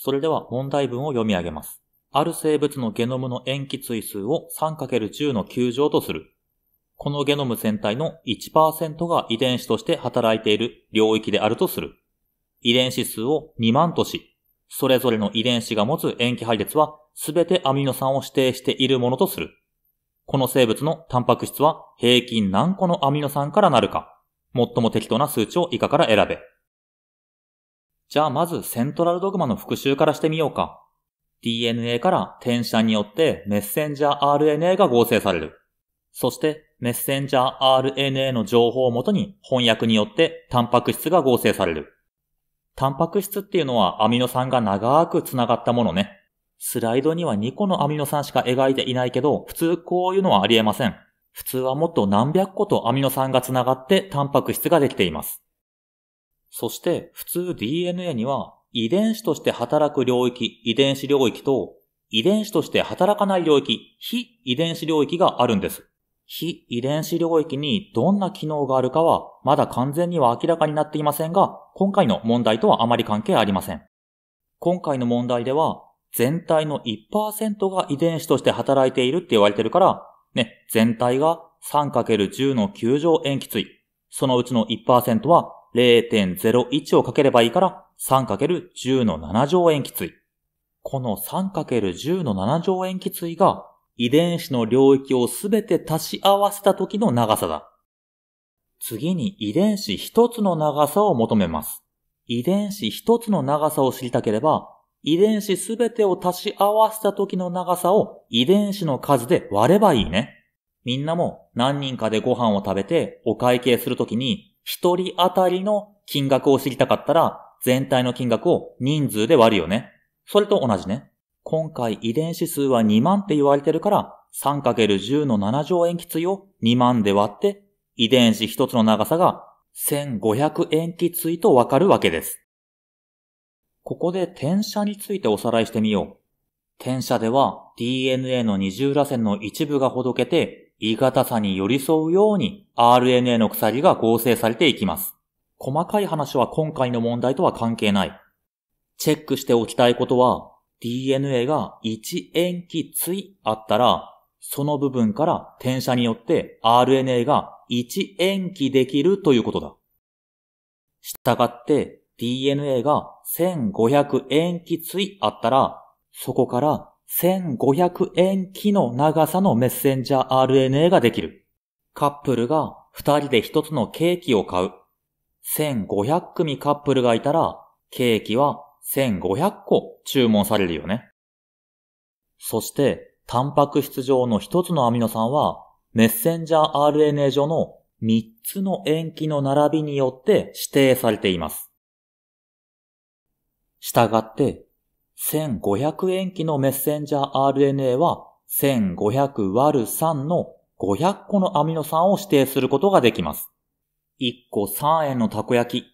それでは問題文を読み上げます。ある生物のゲノムの塩基対数を 3×10 の9乗とする。このゲノム全体の1%が遺伝子として働いている領域であるとする。遺伝子数を2万とし、それぞれの遺伝子が持つ塩基配列は全てアミノ酸を指定しているものとする。この生物のタンパク質は平均何個のアミノ酸からなるか、最も適当な数値を以下から選べ。じゃあまずセントラルドグマの復習からしてみようか。DNA から転写によってメッセンジャー RNA が合成される。そしてメッセンジャー RNA の情報をもとに翻訳によってタンパク質が合成される。タンパク質っていうのはアミノ酸が長く繋がったものね。スライドには2個のアミノ酸しか描いていないけど、普通こういうのはありえません。普通はもっと何百個とアミノ酸が繋がってタンパク質ができています。そして普通 DNA には遺伝子として働く領域、遺伝子領域と遺伝子として働かない領域、非遺伝子領域があるんです。非遺伝子領域にどんな機能があるかはまだ完全には明らかになっていませんが、今回の問題とはあまり関係ありません。今回の問題では全体の1%が遺伝子として働いているって言われてるから、ね、全体が 3×10 の9乗塩基対。そのうちの1%は0.01をかければいいから 3×10 の7乗塩基対。この 3×10 の7乗塩基対が遺伝子の領域をすべて足し合わせた時の長さだ。次に遺伝子一つの長さを求めます。遺伝子一つの長さを知りたければ、遺伝子すべてを足し合わせた時の長さを遺伝子の数で割ればいいね。みんなも何人かでご飯を食べてお会計するときに一人当たりの金額を知りたかったら、全体の金額を人数で割るよね。それと同じね。今回遺伝子数は2万って言われてるから、3×10 の7乗塩基対を2万で割って、遺伝子1つの長さが1500塩基対とわかるわけです。ここで転写についておさらいしてみよう。転写では DNA の二重螺旋の一部がほどけて言い方さに寄り添うように RNA の鎖が合成されていきます。細かい話は今回の問題とは関係ない。チェックしておきたいことは、DNA が1塩基対あったら、その部分から転写によって RNA が1塩基できるということだ。したがって DNA が1500塩基対あったら、そこから1500円機の長さのメッセンジャー RNA ができる。カップルが2人で1つのケーキを買う。1500組カップルがいたら、ケーキは1500個注文されるよね。そして、タンパク質上の1つのアミノ酸は、メッセンジャー RNA 上の3つの塩基の並びによって指定されています。従って、1500塩基のメッセンジャー RNA は 1500÷3 の500個のアミノ酸を指定することができます。1個3円のたこ焼き。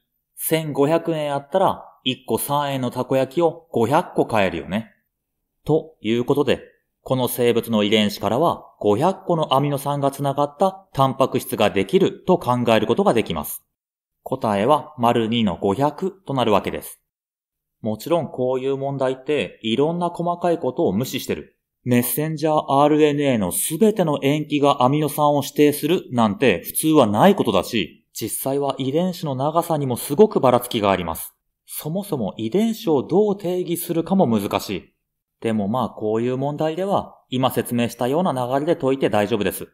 1500円あったら1個3円のたこ焼きを500個買えるよね。ということで、この生物の遺伝子からは500個のアミノ酸がつながったタンパク質ができると考えることができます。答えは2の500となるわけです。もちろんこういう問題っていろんな細かいことを無視してる。メッセンジャー RNA の全ての塩基がアミノ酸を指定するなんて普通はないことだし、実際は遺伝子の長さにもすごくばらつきがあります。そもそも遺伝子をどう定義するかも難しい。でもまあこういう問題では今説明したような流れで解いて大丈夫です。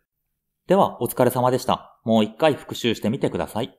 ではお疲れ様でした。もう一回復習してみてください。